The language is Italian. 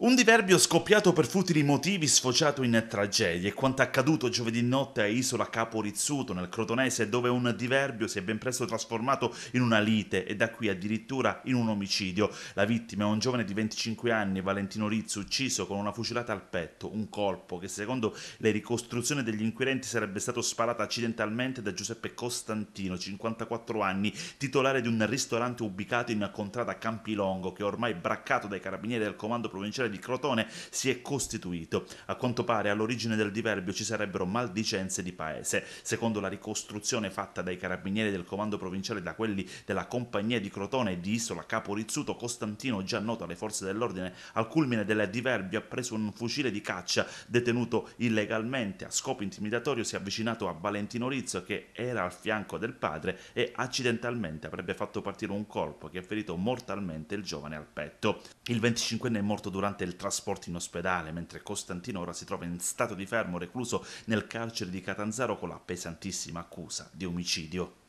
Un diverbio scoppiato per futili motivi sfociato in tragedie. Quanto accaduto giovedì notte a Isola Capo Rizzuto, nel Crotonese, dove un diverbio si è ben presto trasformato in una lite e da qui addirittura in un omicidio. La vittima è un giovane di 25 anni, Valentino Rizzo, ucciso con una fucilata al petto, un colpo che secondo le ricostruzioni degli inquirenti sarebbe stato sparato accidentalmente da Giuseppe Costantino, 54 anni, titolare di un ristorante ubicato in contrada Campilongo, che è ormai braccato dai carabinieri del comando provinciale provinciale di Crotone si è costituito. A quanto pare all'origine del diverbio ci sarebbero maldicenze di paese. Secondo la ricostruzione fatta dai carabinieri del comando provinciale da quelli della compagnia di Crotone e di Isola Capo Rizzuto, Costantino, già noto alle forze dell'ordine, al culmine del diverbio ha preso un fucile di caccia detenuto illegalmente a scopo intimidatorio si è avvicinato a Valentino Rizzo che era al fianco del padre e accidentalmente avrebbe fatto partire un colpo che ha ferito mortalmente il giovane al petto. Il 25enne è morto durante durante il trasporto in ospedale, mentre Costantino ora si trova in stato di fermo recluso nel carcere di Catanzaro con la pesantissima accusa di omicidio.